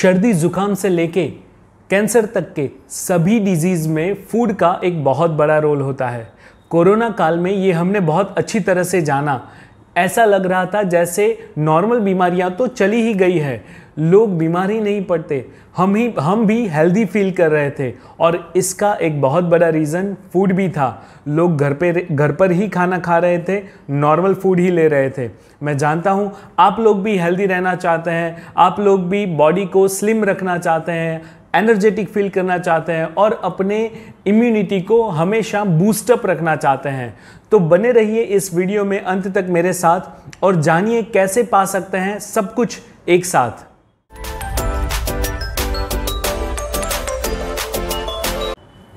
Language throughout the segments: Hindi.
सर्दी जुकाम से लेके कैंसर तक के सभी डिजीज़ में फूड का एक बहुत बड़ा रोल होता है कोरोना काल में ये हमने बहुत अच्छी तरह से जाना ऐसा लग रहा था जैसे नॉर्मल बीमारियां तो चली ही गई है लोग बीमार ही नहीं पड़ते हम ही हम भी हेल्दी फील कर रहे थे और इसका एक बहुत बड़ा रीज़न फूड भी था लोग घर पे घर पर ही खाना खा रहे थे नॉर्मल फूड ही ले रहे थे मैं जानता हूँ आप लोग भी हेल्दी रहना चाहते हैं आप लोग भी बॉडी को स्लिम रखना चाहते हैं एनर्जेटिक फील करना चाहते हैं और अपने इम्यूनिटी को हमेशा बूस्टअप रखना चाहते हैं तो बने रहिए इस वीडियो में अंत तक मेरे साथ और जानिए कैसे पा सकते हैं सब कुछ एक साथ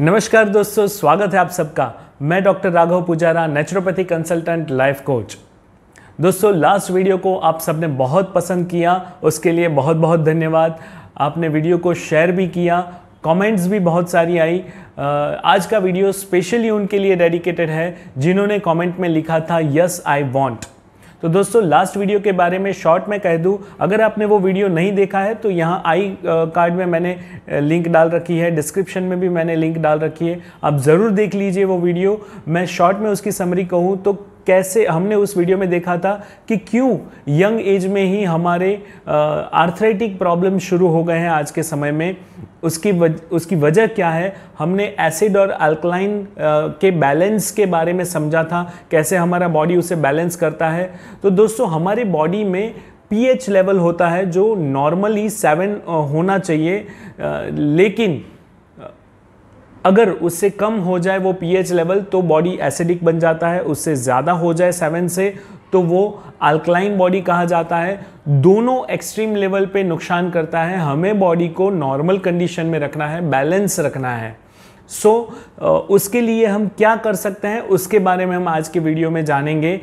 नमस्कार दोस्तों स्वागत है आप सबका मैं doctor Raghav Pujara naturopathy consultant life coach दोस्तों लास्ट वीडियो को आप सबने बहुत पसंद किया उसके लिए बहुत बहुत धन्यवाद आपने वीडियो को शेयर भी किया कमेंट्स भी बहुत सारी आई आज का वीडियो स्पेशली उनके लिए डेडिकेटेड है जिन्होंने कमेंट में लिखा था यस आई वॉन्ट तो दोस्तों लास्ट वीडियो के बारे में शॉर्ट में कह दूं अगर आपने वो वीडियो नहीं देखा है तो यहाँ आई कार्ड में मैंने लिंक डाल रखी है डिस्क्रिप्शन में भी मैंने लिंक डाल रखी है आप ज़रूर देख लीजिए वो वीडियो मैं शॉर्ट में उसकी समरी कहूँ तो कैसे हमने उस वीडियो में देखा था कि क्यों यंग एज में ही हमारे आर्थराइटिक प्रॉब्लम शुरू हो गए हैं आज के समय में उसकी वज, उसकी वजह क्या है हमने एसिड और अल्कलाइन के बैलेंस के बारे में समझा था कैसे हमारा बॉडी उसे बैलेंस करता है तो दोस्तों हमारे बॉडी में पीएच लेवल होता है जो नॉर्मली सेवन होना चाहिए लेकिन अगर उससे कम हो जाए वो पीएच लेवल तो बॉडी एसिडिक बन जाता है उससे ज़्यादा हो जाए सेवन से तो वो अल्कलाइन बॉडी कहा जाता है दोनों एक्सट्रीम लेवल पे नुकसान करता है हमें बॉडी को नॉर्मल कंडीशन में रखना है बैलेंस रखना है सो so, उसके लिए हम क्या कर सकते हैं उसके बारे में हम आज के वीडियो में जानेंगे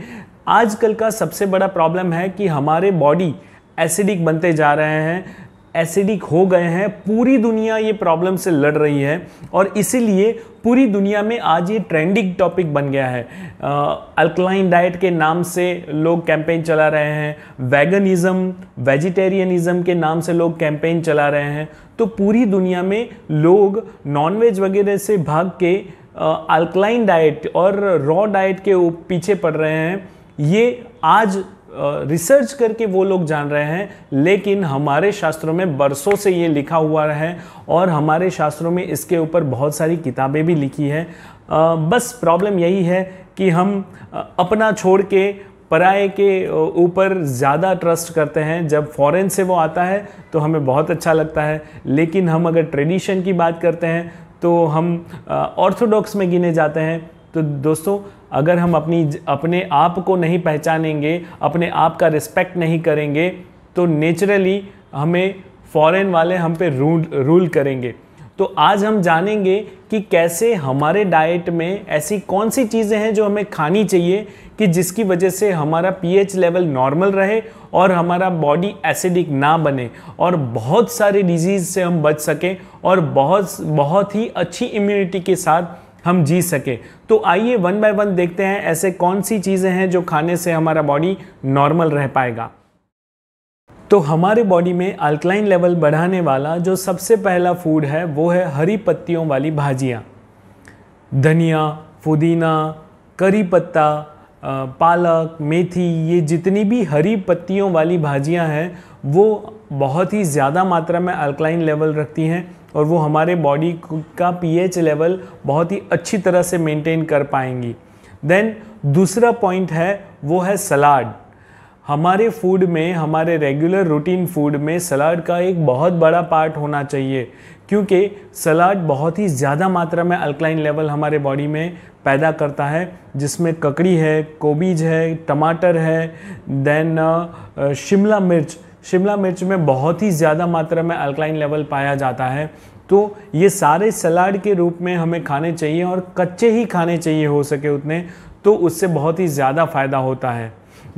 आजकल का सबसे बड़ा प्रॉब्लम है कि हमारे बॉडी एसिडिक बनते जा रहे हैं एसिडिक हो गए हैं पूरी दुनिया ये प्रॉब्लम से लड़ रही है और इसीलिए पूरी दुनिया में आज ये ट्रेंडिंग टॉपिक बन गया है अल्कलाइन डाइट के नाम से लोग कैंपेन चला रहे हैं वेगनिज़्म वेजिटेरियनिज़म के नाम से लोग कैंपेन चला रहे हैं तो पूरी दुनिया में लोग नॉनवेज वगैरह से भाग के अल्कलाइन डाइट और रॉ डाइट के पीछे पड़ रहे हैं ये आज रिसर्च करके वो लोग जान रहे हैं लेकिन हमारे शास्त्रों में बरसों से ये लिखा हुआ है और हमारे शास्त्रों में इसके ऊपर बहुत सारी किताबें भी लिखी हैं बस प्रॉब्लम यही है कि हम अपना छोड़ के पराए के ऊपर ज़्यादा ट्रस्ट करते हैं जब फॉरेन से वो आता है तो हमें बहुत अच्छा लगता है लेकिन हम अगर ट्रेडिशन की बात करते हैं तो हम ऑर्थोडॉक्स में गिने जाते हैं तो दोस्तों अगर हम अपनी अपने आप को नहीं पहचानेंगे अपने आप का रिस्पेक्ट नहीं करेंगे तो नेचुरली हमें फॉरेन वाले हम पे रूल रूल करेंगे तो आज हम जानेंगे कि कैसे हमारे डाइट में ऐसी कौन सी चीज़ें हैं जो हमें खानी चाहिए कि जिसकी वजह से हमारा पीएच लेवल नॉर्मल रहे और हमारा बॉडी एसिडिक ना बने और बहुत सारे डिजीज़ से हम बच सकें और बहुत बहुत ही अच्छी इम्यूनिटी के साथ हम जी सके तो आइए वन बाय वन देखते हैं ऐसे कौन सी चीज़ें हैं जो खाने से हमारा बॉडी नॉर्मल रह पाएगा तो हमारे बॉडी में अल्कलाइन लेवल बढ़ाने वाला जो सबसे पहला फूड है वो है हरी पत्तियों वाली भाजियाँ धनिया पुदीना करी पत्ता पालक मेथी ये जितनी भी हरी पत्तियों वाली भाजियाँ हैं वो बहुत ही ज़्यादा मात्रा में अल्कलाइन लेवल रखती हैं और वो हमारे बॉडी का पीएच लेवल बहुत ही अच्छी तरह से मेंटेन कर पाएंगी देन दूसरा पॉइंट है वो है सलाड हमारे फूड में हमारे रेगुलर रूटीन फूड में सलाड का एक बहुत बड़ा पार्ट होना चाहिए क्योंकि सलाड बहुत ही ज़्यादा मात्रा में अल्कलाइन लेवल हमारे बॉडी में पैदा करता है जिसमें ककड़ी है कोबीज है टमाटर है देन शिमला मिर्च शिमला मिर्च में बहुत ही ज़्यादा मात्रा में अल्कलाइन लेवल पाया जाता है तो ये सारे सलाड के रूप में हमें खाने चाहिए और कच्चे ही खाने चाहिए हो सके उतने तो उससे बहुत ही ज़्यादा फ़ायदा होता है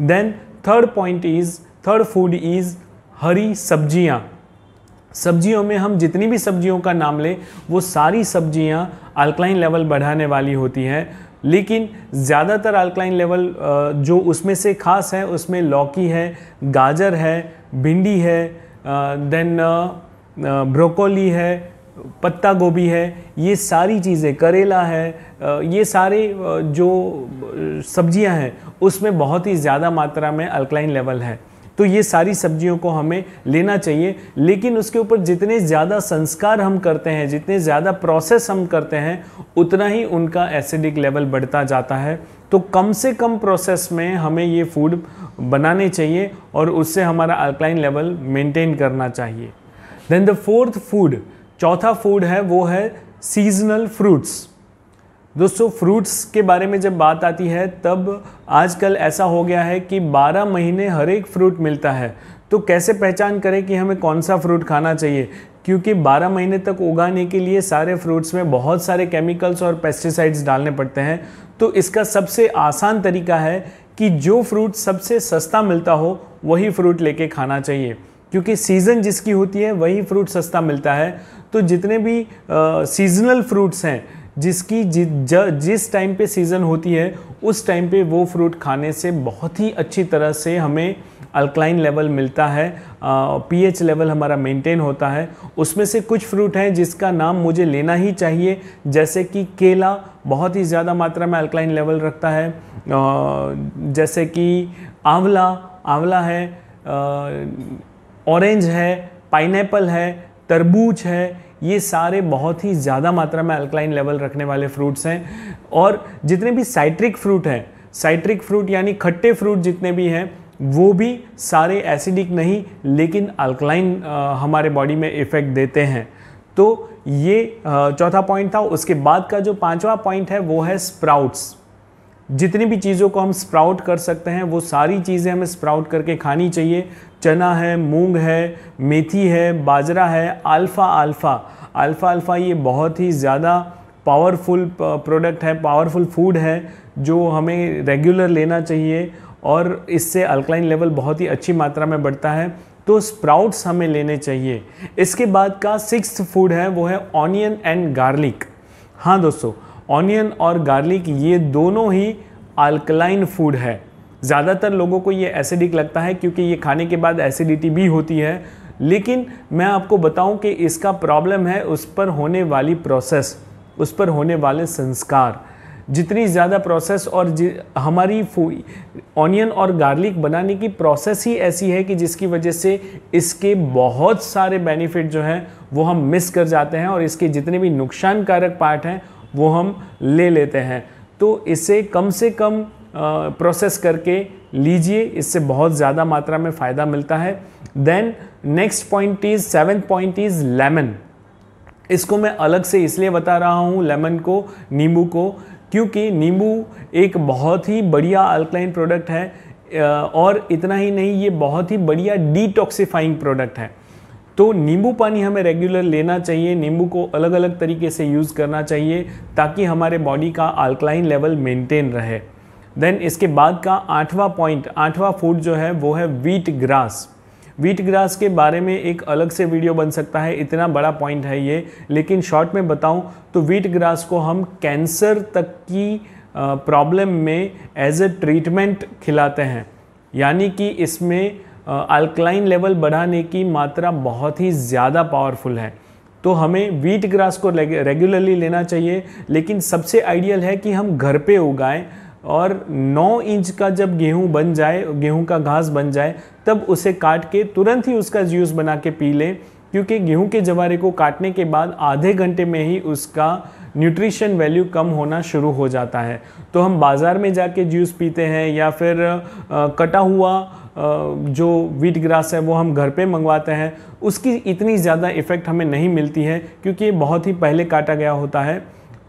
then third point is third food is हरी सब्जियाँ सब्जियों में हम जितनी भी सब्जियों का नाम लें वो सारी सब्जियाँ अल्कलाइन लेवल बढ़ाने वाली होती हैं लेकिन ज़्यादातर अल्कलाइन लेवल जो उसमें से खास है उसमें लौकी है गाजर है भिंडी है देन ब्रोकोली है पत्ता गोभी है ये सारी चीज़ें करेला है ये सारे जो सब्जियां हैं उसमें बहुत ही ज़्यादा मात्रा में अल्कलाइन लेवल है तो ये सारी सब्जियों को हमें लेना चाहिए लेकिन उसके ऊपर जितने ज़्यादा संस्कार हम करते हैं जितने ज़्यादा प्रोसेस हम करते हैं उतना ही उनका एसिडिक लेवल बढ़ता जाता है तो कम से कम प्रोसेस में हमें ये फूड बनाने चाहिए और उससे हमारा अल्कलाइन लेवल मेंटेन करना चाहिए देन द फोर्थ फूड चौथा फूड है वो है सीजनल फ्रूट्स दोस्तों फ्रूट्स के बारे में जब बात आती है तब आजकल ऐसा हो गया है कि 12 महीने हर एक फ्रूट मिलता है तो कैसे पहचान करें कि हमें कौन सा फ्रूट खाना चाहिए क्योंकि 12 महीने तक उगाने के लिए सारे फ्रूट्स में बहुत सारे केमिकल्स और पेस्टिसाइड्स डालने पड़ते हैं तो इसका सबसे आसान तरीका है कि जो फ्रूट सबसे सस्ता मिलता हो वही फ्रूट लेके खाना चाहिए क्योंकि सीज़न जिसकी होती है वही फ्रूट सस्ता मिलता है तो जितने भी सीजनल फ्रूट्स हैं जिसकी जि, ज, जिस टाइम पे सीज़न होती है उस टाइम पे वो फ्रूट खाने से बहुत ही अच्छी तरह से हमें अल्कलाइन लेवल मिलता है पीएच लेवल हमारा मेंटेन होता है उसमें से कुछ फ्रूट हैं जिसका नाम मुझे लेना ही चाहिए जैसे कि केला बहुत ही ज़्यादा मात्रा में अल्कलाइन लेवल रखता है जैसे कि आंवला आंवला है ऑरेंज है पाइनएप्पल है तरबूज है ये सारे बहुत ही ज़्यादा मात्रा में अल्कलाइन लेवल रखने वाले फ्रूट्स हैं और जितने भी साइट्रिक फ्रूट हैं साइट्रिक फ्रूट यानी खट्टे फ्रूट जितने भी हैं वो भी सारे एसिडिक नहीं लेकिन अल्कलाइन हमारे बॉडी में इफ़ेक्ट देते हैं तो ये चौथा पॉइंट था उसके बाद का जो पांचवा पॉइंट है वो है स्प्राउट्स जितनी भी चीज़ों को हम स्प्राउट कर सकते हैं वो सारी चीज़ें हमें स्प्राउट करके खानी चाहिए चना है मूंग है मेथी है बाजरा है अल्फ़ा अल्फ़ा अल्फ़ा अल्फ़ा ये बहुत ही ज़्यादा पावरफुल प्रोडक्ट है पावरफुल फूड है जो हमें रेगुलर लेना चाहिए और इससे अल्कलाइन लेवल बहुत ही अच्छी मात्रा में बढ़ता है तो स्प्राउट्स हमें लेने चाहिए इसके बाद का सिक्स फूड है वो है ऑनियन एंड गार्लिक हाँ दोस्तों ऑनियन और गार्लिक ये दोनों ही अल्कलाइन फूड है ज़्यादातर लोगों को ये एसिडिक लगता है क्योंकि ये खाने के बाद एसिडिटी भी होती है लेकिन मैं आपको बताऊं कि इसका प्रॉब्लम है उस पर होने वाली प्रोसेस उस पर होने वाले संस्कार जितनी ज़्यादा प्रोसेस और हमारी ऑनियन और गार्लिक बनाने की प्रोसेस ही ऐसी है कि जिसकी वजह से इसके बहुत सारे बेनिफिट जो हैं वो हम मिस कर जाते हैं और इसके जितने भी नुकसानकारक पार्ट हैं वो हम ले लेते हैं तो इसे कम से कम प्रोसेस करके लीजिए इससे बहुत ज़्यादा मात्रा में फ़ायदा मिलता है then next point is seven point is lemon इसको मैं अलग से इसलिए बता रहा हूँ लेमन को नींबू को क्योंकि नींबू एक बहुत ही बढ़िया अल्कलाइन प्रोडक्ट है और इतना ही नहीं ये बहुत ही बढ़िया डिटॉक्सिफाइंग प्रोडक्ट है तो नींबू पानी हमें रेगुलर लेना चाहिए नींबू को अलग अलग तरीके से यूज़ करना चाहिए ताकि हमारे बॉडी का अल्कलाइन लेवल मेंटेन रहे देन इसके बाद का आठवां पॉइंट आठवां फूड जो है वो है वीट ग्रास वीट ग्रास के बारे में एक अलग से वीडियो बन सकता है इतना बड़ा पॉइंट है ये लेकिन शॉर्ट में बताऊं तो वीट ग्रास को हम कैंसर तक की प्रॉब्लम में एज ए ट्रीटमेंट खिलाते हैं यानी कि इसमें अल्कलाइन लेवल बढ़ाने की मात्रा बहुत ही ज़्यादा पावरफुल है तो हमें वीट ग्रास को रेगुलरली लेना चाहिए लेकिन सबसे आइडियल है कि हम घर पे उगाएं और 9 इंच का जब गेहूं बन जाए गेहूं का घास बन जाए तब उसे काट के तुरंत ही उसका जूस बना के पी लें क्योंकि गेहूं के जवारे को काटने के बाद आधे घंटे में ही उसका न्यूट्रिशन वैल्यू कम होना शुरू हो जाता है तो हम बाज़ार में जाके जूस पीते हैं या फिर आ, कटा हुआ जो वीट ग्रास है वो हम घर पे मंगवाते हैं उसकी इतनी ज़्यादा इफ़ेक्ट हमें नहीं मिलती है क्योंकि ये बहुत ही पहले काटा गया होता है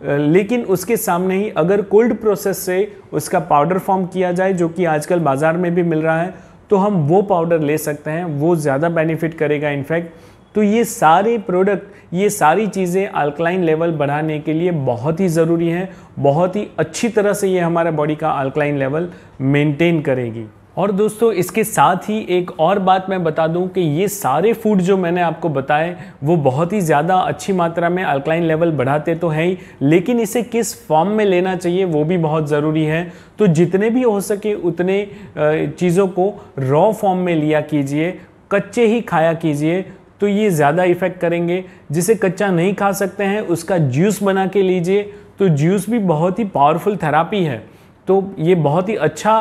लेकिन उसके सामने ही अगर कोल्ड प्रोसेस से उसका पाउडर फॉर्म किया जाए जो कि आजकल बाज़ार में भी मिल रहा है तो हम वो पाउडर ले सकते हैं वो ज़्यादा बेनिफिट करेगा इनफैक्ट तो ये सारे प्रोडक्ट ये सारी चीज़ें अल्कलाइन लेवल बढ़ाने के लिए बहुत ही ज़रूरी हैं बहुत ही अच्छी तरह से ये हमारा बॉडी का अल्कलाइन लेवल मेंटेन करेगी और दोस्तों इसके साथ ही एक और बात मैं बता दूं कि ये सारे फूड जो मैंने आपको बताए वो बहुत ही ज़्यादा अच्छी मात्रा में अल्कलाइन लेवल बढ़ाते तो हैं ही लेकिन इसे किस फॉर्म में लेना चाहिए वो भी बहुत ज़रूरी है तो जितने भी हो सके उतने चीज़ों को रॉ फॉर्म में लिया कीजिए कच्चे ही खाया कीजिए तो ये ज़्यादा इफ़ेक्ट करेंगे जिसे कच्चा नहीं खा सकते हैं उसका जूस बना के लीजिए तो जूस भी बहुत ही पावरफुल थेरापी है तो ये बहुत ही अच्छा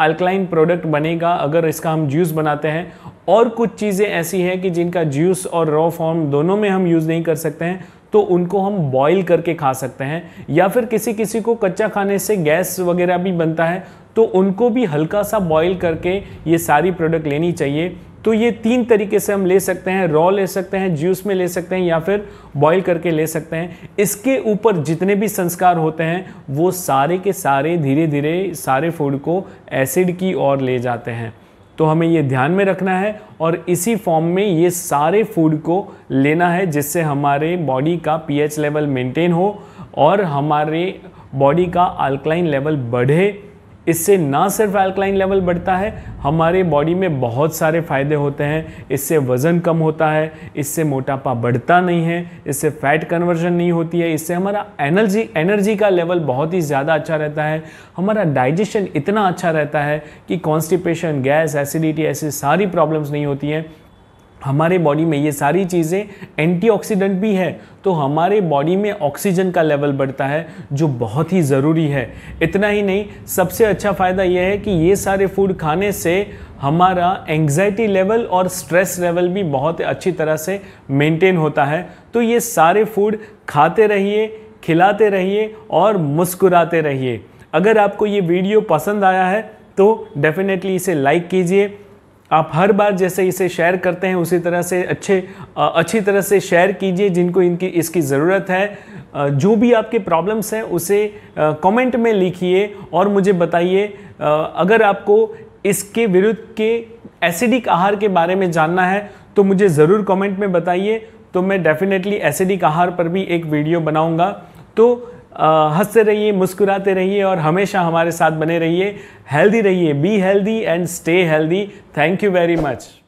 अल्कलाइन प्रोडक्ट बनेगा अगर इसका हम जूस बनाते हैं और कुछ चीज़ें ऐसी हैं कि जिनका जूस और रॉ फॉर्म दोनों में हम यूज़ नहीं कर सकते हैं तो उनको हम बॉईल करके खा सकते हैं या फिर किसी किसी को कच्चा खाने से गैस वगैरह भी बनता है तो उनको भी हल्का सा बॉईल करके ये सारी प्रोडक्ट लेनी चाहिए तो ये तीन तरीके से हम ले सकते हैं रॉ ले सकते हैं जूस में ले सकते हैं या फिर बॉईल करके ले सकते हैं इसके ऊपर जितने भी संस्कार होते हैं वो सारे के सारे धीरे धीरे सारे फूड को एसिड की ओर ले जाते हैं तो हमें ये ध्यान में रखना है और इसी फॉर्म में ये सारे फूड को लेना है जिससे हमारे बॉडी का पीएच लेवल मेंटेन हो और हमारे बॉडी का अल्कलाइन लेवल बढ़े इससे ना सिर्फ अल्कलाइन लेवल बढ़ता है हमारे बॉडी में बहुत सारे फ़ायदे होते हैं इससे वज़न कम होता है इससे मोटापा बढ़ता नहीं है इससे फैट कन्वर्जन नहीं होती है इससे हमारा एनर्जी एनर्जी का लेवल बहुत ही ज़्यादा अच्छा रहता है हमारा डाइजेशन इतना अच्छा रहता है कि कॉन्स्टिपेशन गैस एसिडिटी ऐसी सारी प्रॉब्लम्स नहीं होती हैं हमारे बॉडी में ये सारी चीज़ें एंटीऑक्सीडेंट भी है तो हमारे बॉडी में ऑक्सीजन का लेवल बढ़ता है जो बहुत ही ज़रूरी है इतना ही नहीं सबसे अच्छा फ़ायदा यह है कि ये सारे फूड खाने से हमारा एंग्जाइटी लेवल और स्ट्रेस लेवल भी बहुत अच्छी तरह से मेंटेन होता है तो ये सारे फूड खाते रहिए खिलाते रहिए और मुस्कुराते रहिए अगर आपको ये वीडियो पसंद आया है तो डेफ़िनेटली इसे लाइक कीजिए आप हर बार जैसे इसे शेयर करते हैं उसी तरह से अच्छे अच्छी तरह से शेयर कीजिए जिनको इनकी इसकी ज़रूरत है जो भी आपके प्रॉब्लम्स हैं उसे कमेंट में लिखिए और मुझे बताइए अगर आपको इसके विरुद्ध के एसिडिक आहार के बारे में जानना है तो मुझे ज़रूर कमेंट में बताइए तो मैं डेफिनेटली एसिडिक आहार पर भी एक वीडियो बनाऊंगा तो हंसते रहिए मुस्कुराते रहिए और हमेशा हमारे साथ बने रहिए हेल्दी रहिए be healthy and stay healthy thank you very much